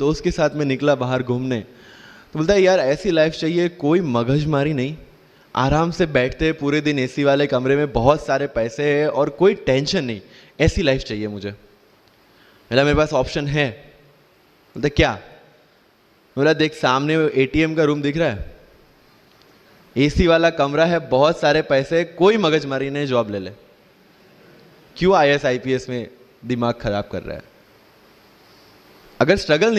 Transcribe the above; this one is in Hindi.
दोस्त के साथ में निकला बाहर घूमने तो बोलता है यार ऐसी लाइफ चाहिए कोई मगजमारी नहीं आराम से बैठते पूरे दिन एसी वाले कमरे में बहुत सारे पैसे है और कोई टेंशन नहीं ऐसी लाइफ चाहिए मुझे बोला मेरे पास ऑप्शन है बोलते क्या बोला देख सामने एटीएम का रूम दिख रहा है एसी वाला कमरा है बहुत सारे पैसे कोई मगजमारी नहीं जॉब ले ले क्यों I S I P S में दिमाग खराब कर रहा है अगर स्ट्रगल नहीं